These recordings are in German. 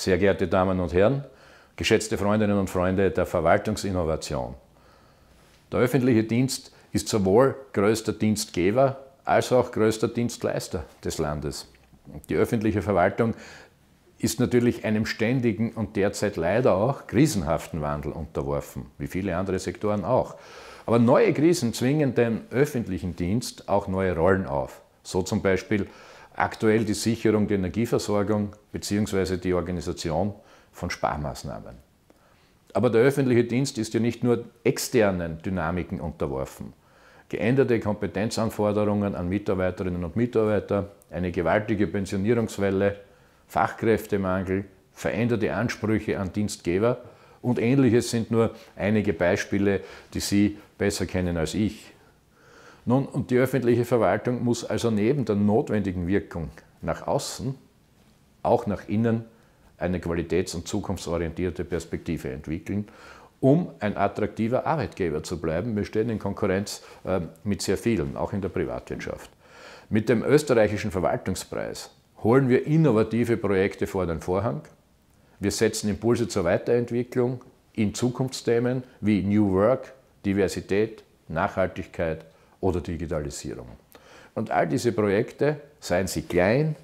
Sehr geehrte Damen und Herren, geschätzte Freundinnen und Freunde der Verwaltungsinnovation. Der öffentliche Dienst ist sowohl größter Dienstgeber als auch größter Dienstleister des Landes. Die öffentliche Verwaltung ist natürlich einem ständigen und derzeit leider auch krisenhaften Wandel unterworfen, wie viele andere Sektoren auch. Aber neue Krisen zwingen dem öffentlichen Dienst auch neue Rollen auf. So zum Beispiel aktuell die Sicherung der Energieversorgung bzw. die Organisation von Sparmaßnahmen. Aber der öffentliche Dienst ist ja nicht nur externen Dynamiken unterworfen. Geänderte Kompetenzanforderungen an Mitarbeiterinnen und Mitarbeiter, eine gewaltige Pensionierungswelle, Fachkräftemangel, veränderte Ansprüche an Dienstgeber und ähnliches sind nur einige Beispiele, die Sie besser kennen als ich. Nun, und die öffentliche Verwaltung muss also neben der notwendigen Wirkung nach außen auch nach innen eine qualitäts- und zukunftsorientierte Perspektive entwickeln, um ein attraktiver Arbeitgeber zu bleiben. Wir stehen in Konkurrenz ähm, mit sehr vielen, auch in der Privatwirtschaft. Mit dem österreichischen Verwaltungspreis holen wir innovative Projekte vor den Vorhang. Wir setzen Impulse zur Weiterentwicklung in Zukunftsthemen wie New Work, Diversität, Nachhaltigkeit oder Digitalisierung. Und all diese Projekte, seien sie klein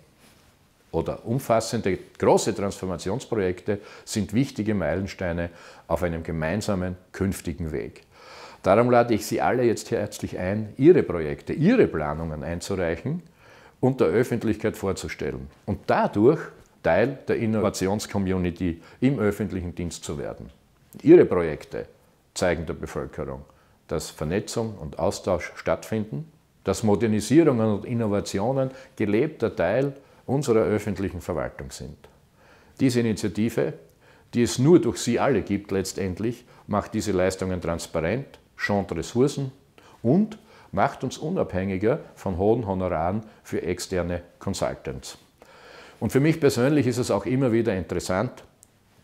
oder umfassende große Transformationsprojekte, sind wichtige Meilensteine auf einem gemeinsamen künftigen Weg. Darum lade ich Sie alle jetzt herzlich ein, Ihre Projekte, Ihre Planungen einzureichen und der Öffentlichkeit vorzustellen und dadurch Teil der Innovationscommunity im öffentlichen Dienst zu werden. Ihre Projekte zeigen der Bevölkerung dass Vernetzung und Austausch stattfinden, dass Modernisierungen und Innovationen gelebter Teil unserer öffentlichen Verwaltung sind. Diese Initiative, die es nur durch Sie alle gibt letztendlich, macht diese Leistungen transparent, schont Ressourcen und macht uns unabhängiger von hohen Honoraren für externe Consultants. Und für mich persönlich ist es auch immer wieder interessant,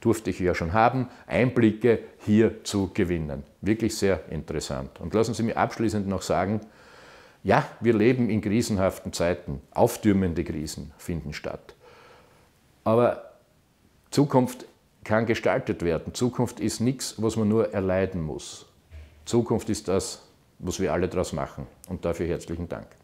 durfte ich ja schon haben, Einblicke hier zu gewinnen. Wirklich sehr interessant. Und lassen Sie mich abschließend noch sagen, ja, wir leben in krisenhaften Zeiten, auftürmende Krisen finden statt. Aber Zukunft kann gestaltet werden. Zukunft ist nichts, was man nur erleiden muss. Zukunft ist das, was wir alle daraus machen. Und dafür herzlichen Dank.